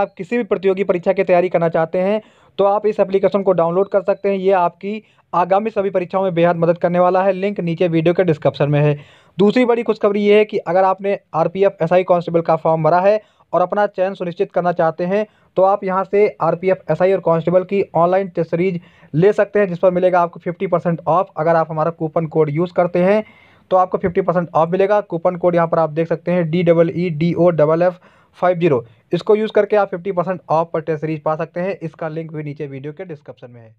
आप किसी भी प्रतियोगी परीक्षा की तैयारी करना चाहते हैं तो आप इस एप्लीकेशन को डाउनलोड कर सकते हैं ये आपकी आगामी सभी परीक्षाओं में बेहद मदद करने वाला है लिंक नीचे वीडियो के डिस्क्रिप्शन में है दूसरी बड़ी खुशखबरी ये है कि अगर आपने R P F S I constable का फॉर्म भरा है और अपना चयन सुनिश्चित करना चाहते हैं तो आप यहाँ से R P F S I और कॉन्स्टेबल की ऑनलाइन टेस्ट सीरीज ले सकते हैं जिस पर मिलेगा आपको फिफ्टी परसेंट ऑफ अगर आप हमारा कूपन कोड यूज़ करते हैं तो आपको फिफ्टी परसेंट ऑफ मिलेगा कूपन कोड यहाँ पर आप देख सकते हैं D double E D O double F five zero इसको यूज़ करके आप 50 परसेंट ऑफ पर टेस्ट सीरीज पा सकते हैं इसका लिंक भी नीचे वीडियो के डिस्क्रिप्शन में है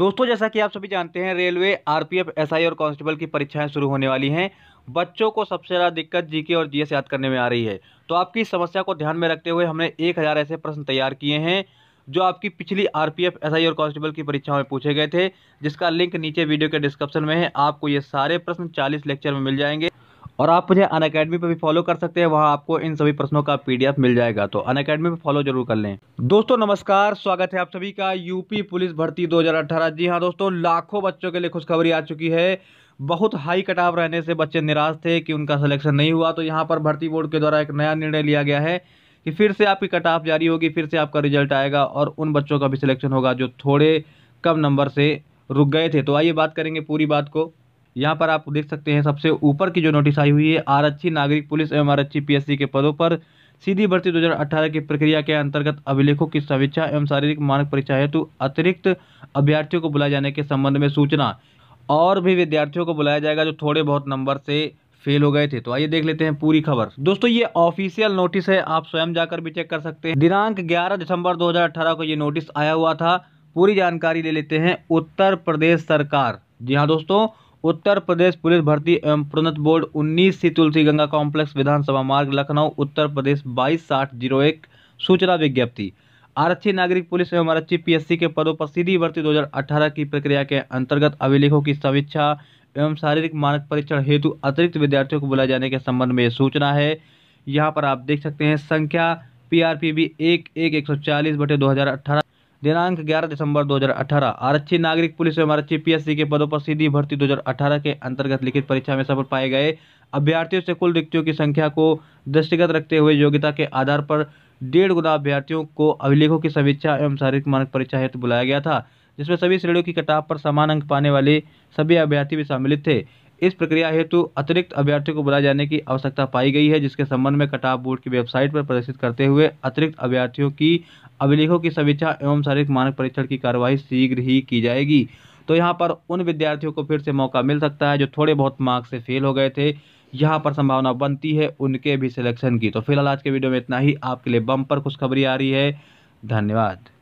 दोस्तों जैसा कि आप सभी जानते हैं रेलवे आरपीएफ एसआई और कांस्टेबल की परीक्षाएं शुरू होने वाली हैं बच्चों को सबसे ज़्यादा दिक्कत जीके और जीएस याद करने में आ रही है तो आपकी समस्या को ध्यान में रखते हुए हमने एक हज़ार ऐसे प्रश्न तैयार किए हैं जो आपकी पिछली आरपीएफ एसआई और कांस्टेबल की परीक्षाओं में पूछे गए थे जिसका लिंक नीचे वीडियो के डिस्क्रिप्शन में है आपको ये सारे प्रश्न चालीस लेक्चर में मिल जाएंगे और आप मुझे अन अकेडमी पर भी फॉलो कर सकते हैं वहाँ आपको इन सभी प्रश्नों का पीडीएफ मिल जाएगा तो अन अकेडमी पर फॉलो जरूर कर लें दोस्तों नमस्कार स्वागत है आप सभी का यूपी पुलिस भर्ती 2018 जी हाँ दोस्तों लाखों बच्चों के लिए खुशखबरी आ चुकी है बहुत हाई कटाव रहने से बच्चे निराश थे कि उनका सिलेक्शन नहीं हुआ तो यहाँ पर भर्ती बोर्ड के द्वारा एक नया निर्णय लिया गया है कि फिर से आपकी कट ऑफ जारी होगी फिर से आपका रिजल्ट आएगा और उन बच्चों का भी सिलेक्शन होगा जो थोड़े कम नंबर से रुक गए थे तो आइए बात करेंगे पूरी बात को यहाँ पर आप देख सकते हैं सबसे ऊपर की जो नोटिस आई हुई है आरक्षी नागरिक पुलिस एवं आरक्षी पीएससी के पदों पर सीधी भर्ती 2018 की प्रक्रिया के अंतर्गत अभिलेखों की समीक्षा एवं शारीरिक मानक परीक्षा हेतु अतिरिक्त अभ्यर्थियों को बुलाए जाने के संबंध में सूचना और भी विद्यार्थियों को बुलाया जाएगा जो थोड़े बहुत नंबर से फेल हो गए थे तो आइए देख लेते हैं पूरी खबर दोस्तों ये ऑफिशियल नोटिस है आप स्वयं जाकर भी चेक कर सकते हैं दिनांक 11 दिसंबर 2018 को ये नोटिस आया हुआ था पूरी जानकारी ले लेते हैं उत्तर प्रदेश सरकार जी हाँ दोस्तों उत्तर प्रदेश पुलिस भर्ती एवं प्रोन्नत बोर्ड उन्नीस सी तुलसी गंगा कॉम्प्लेक्स विधानसभा मार्ग लखनऊ उत्तर प्रदेश बाईस साठ जीरो एक सूचना विज्ञप्ति आरक्षी नागरिक पुलिस एवं आरक्षी पीएससी के पदों पर सीधी भर्ती 2018 की प्रक्रिया के अंतर्गत अभिलेखों की समीक्षा एवं शारीरिक मानक परीक्षण हेतु अतिरिक्त विद्यार्थियों को बुलाए जाने के संबंध में सूचना है यहाँ पर आप देख सकते हैं संख्या पी आर पी बी एक एक एक सौ चालीस बटे दो हज़ार अठारह दिनांक 11 दिसंबर 2018 आरक्षी नागरिक पुलिस एवं आरक्षी पीएससी के पदों पर सीधी भर्ती 2018 के अंतर्गत लिखित परीक्षा में सफल पाए गए अभ्यर्थियों से कुल रिक्तियों की संख्या को दृष्टिगत रखते हुए योग्यता के आधार पर डेढ़ गुना अभ्यर्थियों को अभिलेखों की समीक्षा एवं शारीरिक मानक परीक्षा हेतु बुलाया गया था जिसमें सभी श्रेणियों की कटाप पर समान अंक पाने वाले सभी अभ्यर्थी भी सम्मिलित थे इस प्रक्रिया हेतु अतिरिक्त अभ्यर्थियों को बुलाए जाने की आवश्यकता पाई गई है जिसके संबंध में कटाव बोर्ड की वेबसाइट पर प्रदर्शित करते हुए अतिरिक्त अभ्यर्थियों की अभिलेखों की समीक्षा एवं शारीरिक मानक परीक्षण की कार्यवाही शीघ्र ही की जाएगी तो यहाँ पर उन विद्यार्थियों को फिर से मौका मिल सकता है जो थोड़े बहुत मार्क्स से फेल हो गए थे यहाँ पर संभावना बनती है उनके भी सिलेक्शन की तो फिलहाल आज के वीडियो में इतना ही आपके लिए बम पर खुशखबरी आ रही है धन्यवाद